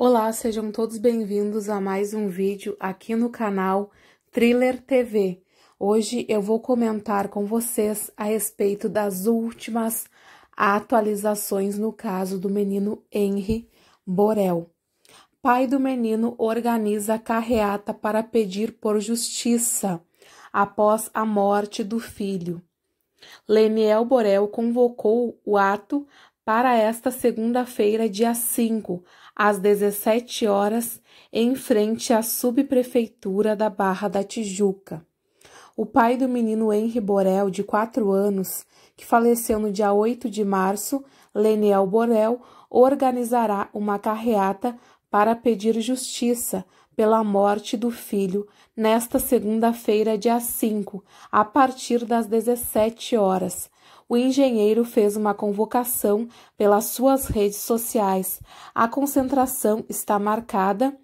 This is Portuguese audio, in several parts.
Olá, sejam todos bem-vindos a mais um vídeo aqui no canal Thriller TV. Hoje eu vou comentar com vocês a respeito das últimas atualizações no caso do menino Henry Borel. Pai do menino organiza carreata para pedir por justiça após a morte do filho. Leniel Borel convocou o ato para esta segunda-feira, dia 5, às 17 horas, em frente à subprefeitura da Barra da Tijuca. O pai do menino Henri Borel, de 4 anos, que faleceu no dia 8 de março, Leniel Borel, organizará uma carreata para pedir justiça pela morte do filho nesta segunda-feira, dia 5, a partir das 17 horas o engenheiro fez uma convocação pelas suas redes sociais. A concentração está marcada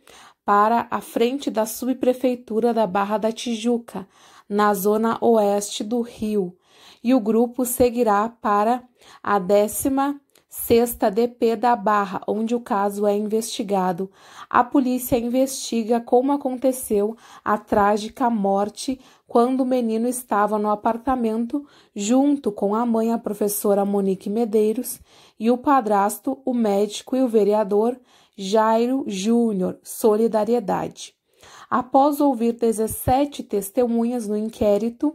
para a frente da subprefeitura da Barra da Tijuca, na zona oeste do Rio, e o grupo seguirá para a décima Sexta DP da Barra, onde o caso é investigado. A polícia investiga como aconteceu a trágica morte quando o menino estava no apartamento junto com a mãe, a professora Monique Medeiros, e o padrasto, o médico e o vereador Jairo Júnior. Solidariedade. Após ouvir 17 testemunhas no inquérito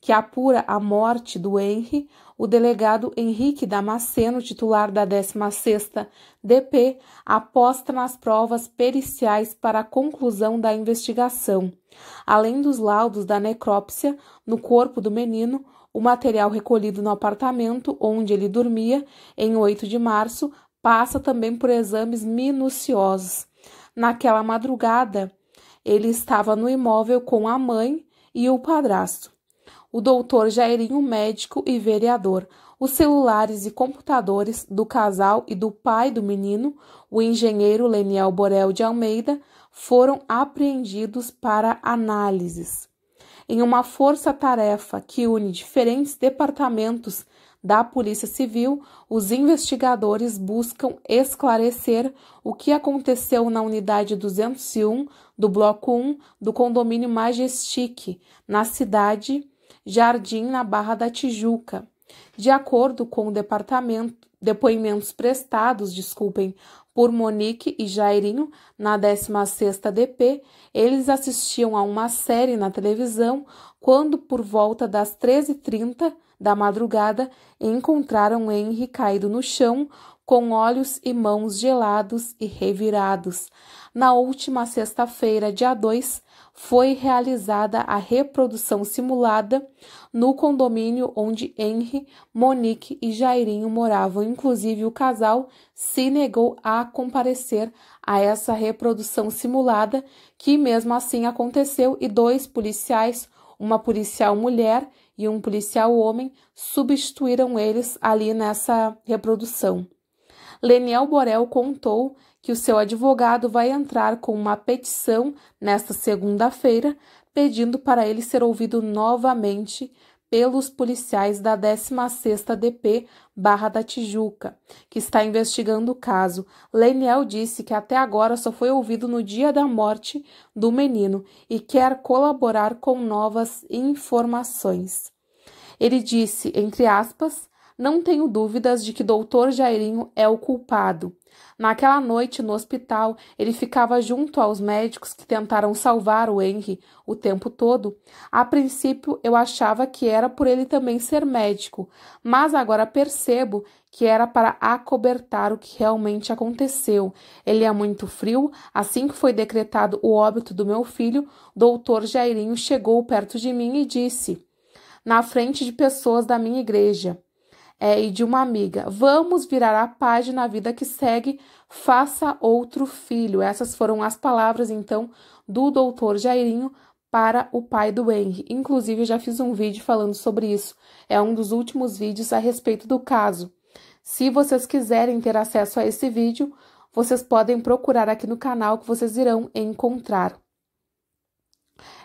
que apura a morte do Henry, o delegado Henrique Damasceno, titular da 16ª DP, aposta nas provas periciais para a conclusão da investigação. Além dos laudos da necrópsia no corpo do menino, o material recolhido no apartamento onde ele dormia em 8 de março passa também por exames minuciosos. Naquela madrugada, ele estava no imóvel com a mãe e o padrasto o doutor Jairinho, médico e vereador, os celulares e computadores do casal e do pai do menino, o engenheiro Leniel Borel de Almeida, foram apreendidos para análises. Em uma força-tarefa que une diferentes departamentos da Polícia Civil, os investigadores buscam esclarecer o que aconteceu na unidade 201 do Bloco 1 do condomínio Majestic, na cidade Jardim, na Barra da Tijuca. De acordo com depoimentos prestados, desculpem, por Monique e Jairinho, na 16ª DP, eles assistiam a uma série na televisão quando, por volta das 13h30 da madrugada, encontraram Henry caído no chão com olhos e mãos gelados e revirados. Na última sexta-feira, dia 2, foi realizada a reprodução simulada no condomínio onde Henry, Monique e Jairinho moravam. Inclusive, o casal se negou a comparecer a essa reprodução simulada, que mesmo assim aconteceu, e dois policiais, uma policial mulher e um policial homem, substituíram eles ali nessa reprodução. Leniel Borel contou que o seu advogado vai entrar com uma petição nesta segunda-feira, pedindo para ele ser ouvido novamente pelos policiais da 16ª DP Barra da Tijuca, que está investigando o caso. Leniel disse que até agora só foi ouvido no dia da morte do menino e quer colaborar com novas informações. Ele disse, entre aspas, não tenho dúvidas de que Doutor Jairinho é o culpado. Naquela noite no hospital, ele ficava junto aos médicos que tentaram salvar o Henry o tempo todo. A princípio, eu achava que era por ele também ser médico, mas agora percebo que era para acobertar o que realmente aconteceu. Ele é muito frio. Assim que foi decretado o óbito do meu filho, doutor Jairinho chegou perto de mim e disse: Na frente de pessoas da minha igreja, é, e de uma amiga. Vamos virar a página, a vida que segue, faça outro filho. Essas foram as palavras, então, do doutor Jairinho para o pai do Henry. Inclusive, eu já fiz um vídeo falando sobre isso. É um dos últimos vídeos a respeito do caso. Se vocês quiserem ter acesso a esse vídeo, vocês podem procurar aqui no canal que vocês irão encontrar.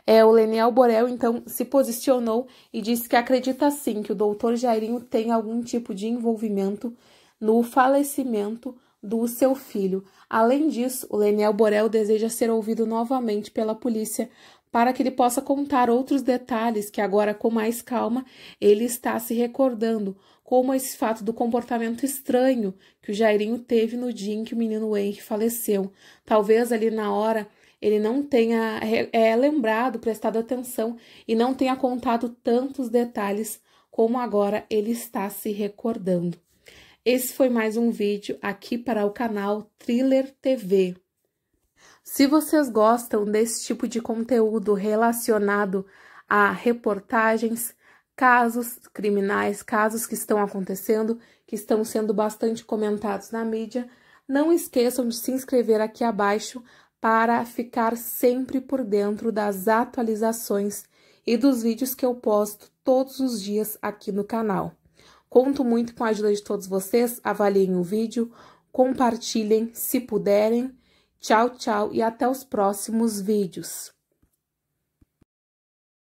É, o Leniel Borel, então, se posicionou e disse que acredita sim que o doutor Jairinho tem algum tipo de envolvimento no falecimento do seu filho. Além disso, o Leniel Borel deseja ser ouvido novamente pela polícia para que ele possa contar outros detalhes que agora, com mais calma, ele está se recordando, como esse fato do comportamento estranho que o Jairinho teve no dia em que o menino Henry faleceu. Talvez ali na hora ele não tenha é, lembrado, prestado atenção e não tenha contado tantos detalhes como agora ele está se recordando. Esse foi mais um vídeo aqui para o canal Thriller TV. Se vocês gostam desse tipo de conteúdo relacionado a reportagens, casos criminais, casos que estão acontecendo, que estão sendo bastante comentados na mídia, não esqueçam de se inscrever aqui abaixo para ficar sempre por dentro das atualizações e dos vídeos que eu posto todos os dias aqui no canal. Conto muito com a ajuda de todos vocês, avaliem o vídeo, compartilhem se puderem. Tchau, tchau e até os próximos vídeos.